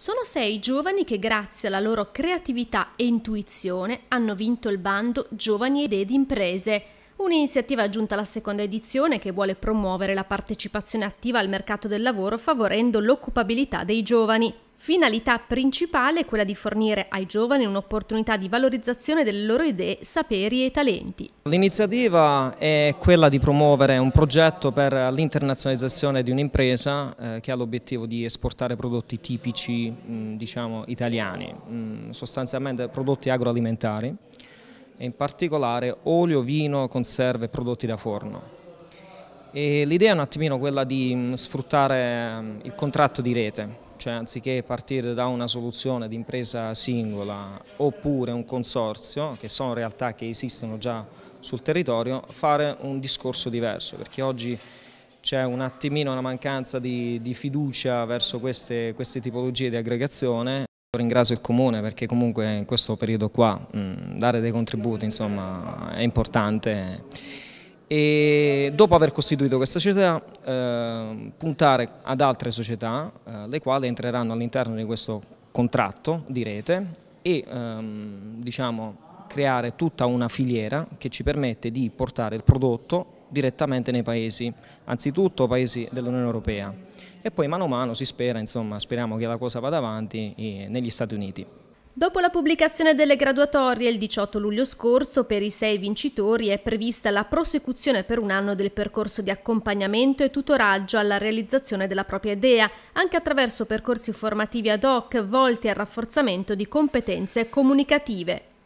Sono sei giovani che grazie alla loro creatività e intuizione hanno vinto il bando Giovani ed Ed Imprese, un'iniziativa giunta alla seconda edizione che vuole promuovere la partecipazione attiva al mercato del lavoro favorendo l'occupabilità dei giovani. Finalità principale è quella di fornire ai giovani un'opportunità di valorizzazione delle loro idee, saperi e talenti. L'iniziativa è quella di promuovere un progetto per l'internazionalizzazione di un'impresa eh, che ha l'obiettivo di esportare prodotti tipici mm, diciamo, italiani, mm, sostanzialmente prodotti agroalimentari, in particolare olio, vino, conserve e prodotti da forno. L'idea è un attimino quella di mm, sfruttare il contratto di rete cioè anziché partire da una soluzione di impresa singola oppure un consorzio, che sono realtà che esistono già sul territorio, fare un discorso diverso, perché oggi c'è un attimino una mancanza di, di fiducia verso queste, queste, tipologie di aggregazione. Ringrazio il Comune perché comunque in questo periodo qua mh, dare dei contributi insomma, è importante e dopo aver costituito questa società eh, puntare ad altre società eh, le quali entreranno all'interno di questo contratto di rete e ehm, diciamo, creare tutta una filiera che ci permette di portare il prodotto direttamente nei paesi, anzitutto paesi dell'Unione Europea e poi mano a mano si spera, insomma, speriamo che la cosa vada avanti eh, negli Stati Uniti. Dopo la pubblicazione delle graduatorie il 18 luglio scorso, per i sei vincitori è prevista la prosecuzione per un anno del percorso di accompagnamento e tutoraggio alla realizzazione della propria idea, anche attraverso percorsi formativi ad hoc volti al rafforzamento di competenze comunicative.